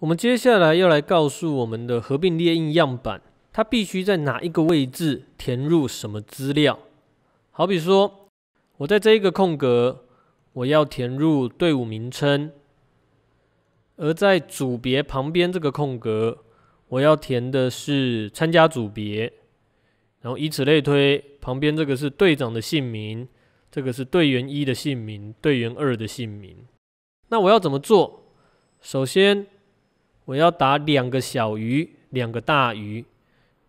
我们接下来要来告诉我们的合并列印样板，它必须在哪一个位置填入什么资料？好比说，我在这一个空格，我要填入队伍名称；而在组别旁边这个空格，我要填的是参加组别。然后以此类推，旁边这个是队长的姓名，这个是队员一的姓名，队员二的姓名。那我要怎么做？首先。我要打两个小鱼，两个大鱼，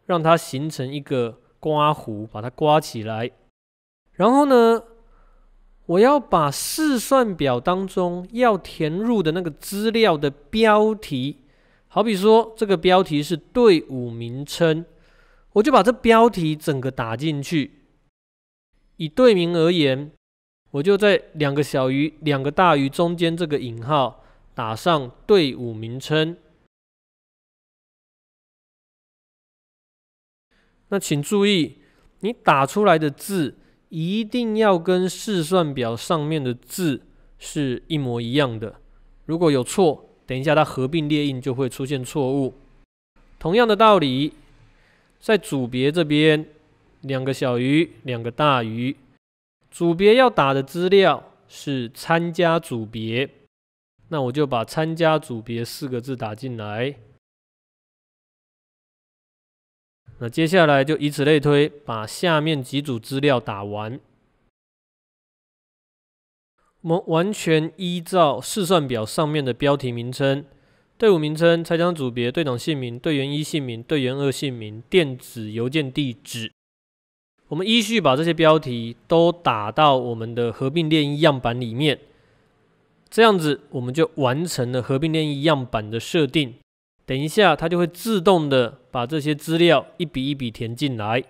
让它形成一个刮弧，把它刮起来。然后呢，我要把试算表当中要填入的那个资料的标题，好比说这个标题是队伍名称，我就把这标题整个打进去。以队名而言，我就在两个小鱼、两个大鱼中间这个引号打上队伍名称。那请注意，你打出来的字一定要跟试算表上面的字是一模一样的。如果有错，等一下它合并列印就会出现错误。同样的道理，在组别这边，两个小鱼，两个大鱼，组别要打的资料是参加组别，那我就把参加组别四个字打进来。那接下来就以此类推，把下面几组资料打完。我们完全依照试算表上面的标题名称、队伍名称、拆奖组别、队长姓名、队员一姓名、队员二姓名、电子邮件地址，我们依序把这些标题都打到我们的合并练一样板里面。这样子我们就完成了合并练一样板的设定。等一下，它就会自动的把这些资料一笔一笔填进来。